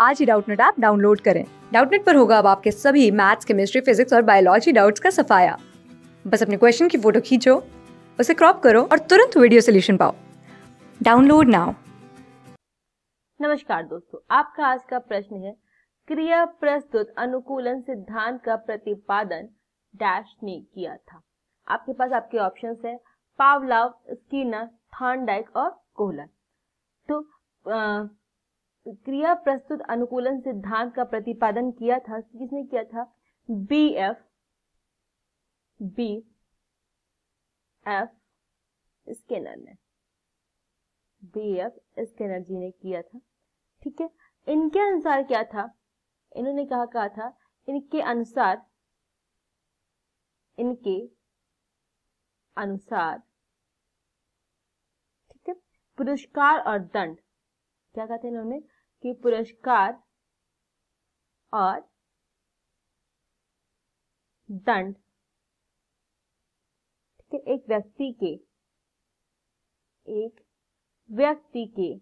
आज ही Doubtnet app download करें डाउटनेट पर होगा अब आपके सभी मैथ्स केमिस्ट्री फिजिक्स और बायोलॉजी डाउट्स का सफाया बस अपने क्वेश्चन की फोटो खींचो उसे क्रॉप करो और तुरंत वीडियो सोल्यूशन पाओ डाउनलोड नाउ नमस्कार दोस्तों आपका आज का प्रश्न है क्रिया प्रस्तुत अनुकूलन सिद्धांत का प्रतिपादन डैश ने किया था आपके पास आपके ऑप्शन है पावलाव स्कीनर थॉर्नडाइक और कोहलर तो आ, क्रिया प्रस्तुत अनुकूलन सिद्धांत का प्रतिपादन किया था किसने किया था B F B F Skinner ने बी एफ स्केनर जी ने किया था ठीक है इनके अनुसार क्या था इन्होंने कहा कहा था इनके अनुसार इनके अनुसार ठीक है पुरस्कार और दंड क्या कहते हैं इन्होंने कि पुरस्कार और दंड ठीक है एक व्यक्ति के एक व्यक्ति के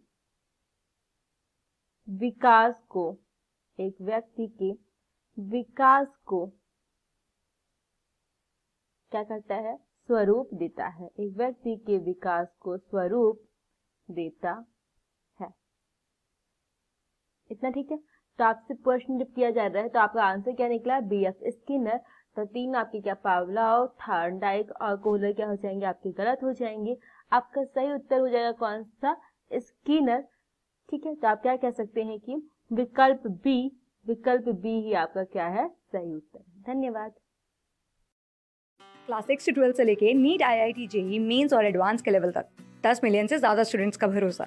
विकास को एक व्यक्ति के विकास को क्या करता है स्वरूप देता है एक व्यक्ति के विकास को स्वरूप देता इतना ठीक है तो आपसे प्रश्न जब किया जा रहा है तो आपका आंसर क्या निकला बी एफ स्किनर तो तीन आपके क्या पावला पावलाव थार्नडाइक और कोहलर क्या हो जाएंगे आपके गलत हो जाएंगे आपका सही उत्तर हो जाएगा कौन सा स्किनर ठीक है तो आप क्या कह सकते हैं कि विकल्प बी विकल्प बी ही आपका क्या है सही उत्तर धन्यवाद क्लास सिक्स ट्वेल्थ से लेके NEET I I T JEE mains और एडवांस के लेवल तक दस मिलियन से ज़्यादा स्टूडेंट्स का भरोसा